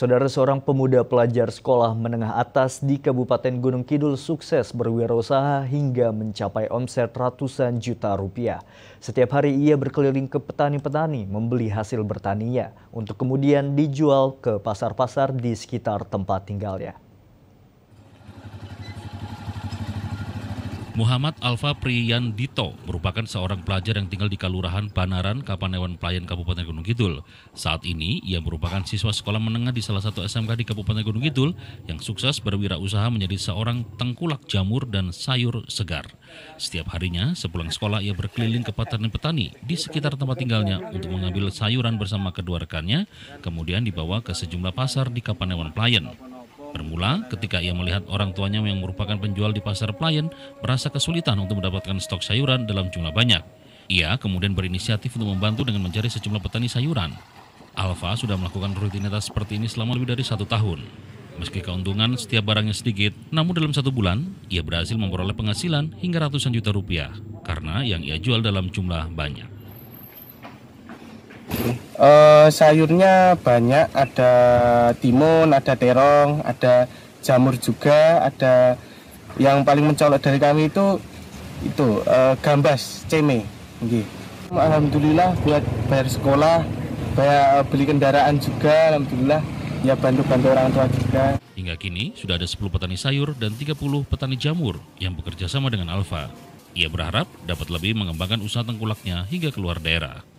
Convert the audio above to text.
Saudara seorang pemuda pelajar sekolah menengah atas di Kabupaten Gunung Kidul sukses berwirausaha hingga mencapai omset ratusan juta rupiah. Setiap hari ia berkeliling ke petani-petani membeli hasil bertaninya untuk kemudian dijual ke pasar-pasar di sekitar tempat tinggalnya. Muhammad Alfa Dito merupakan seorang pelajar yang tinggal di Kelurahan Banaran, Kapanewon Playan, Kabupaten Gunung Kidul. Saat ini, ia merupakan siswa sekolah menengah di salah satu SMK di Kabupaten Gunung Kidul yang sukses berwirausaha menjadi seorang tengkulak jamur dan sayur segar. Setiap harinya, sepulang sekolah ia berkeliling ke petani-petani di sekitar tempat tinggalnya untuk mengambil sayuran bersama kedua rekannya, kemudian dibawa ke sejumlah pasar di Kapanewon Playan. Bermula, ketika ia melihat orang tuanya yang merupakan penjual di pasar pelayan merasa kesulitan untuk mendapatkan stok sayuran dalam jumlah banyak. Ia kemudian berinisiatif untuk membantu dengan mencari sejumlah petani sayuran. Alfa sudah melakukan rutinitas seperti ini selama lebih dari satu tahun. Meski keuntungan setiap barangnya sedikit, namun dalam satu bulan, ia berhasil memperoleh penghasilan hingga ratusan juta rupiah karena yang ia jual dalam jumlah banyak. Uh, sayurnya banyak, ada timun, ada terong, ada jamur juga, ada yang paling mencolok dari kami itu itu uh, gambas, ceme. Okay. Alhamdulillah buat bayar sekolah, bayar eh, beli kendaraan juga, alhamdulillah ya bantu-bantu orang tua juga. Hingga kini sudah ada 10 petani sayur dan 30 petani jamur yang bekerja sama dengan Alfa. Ia berharap dapat lebih mengembangkan usaha tengkulaknya hingga keluar daerah.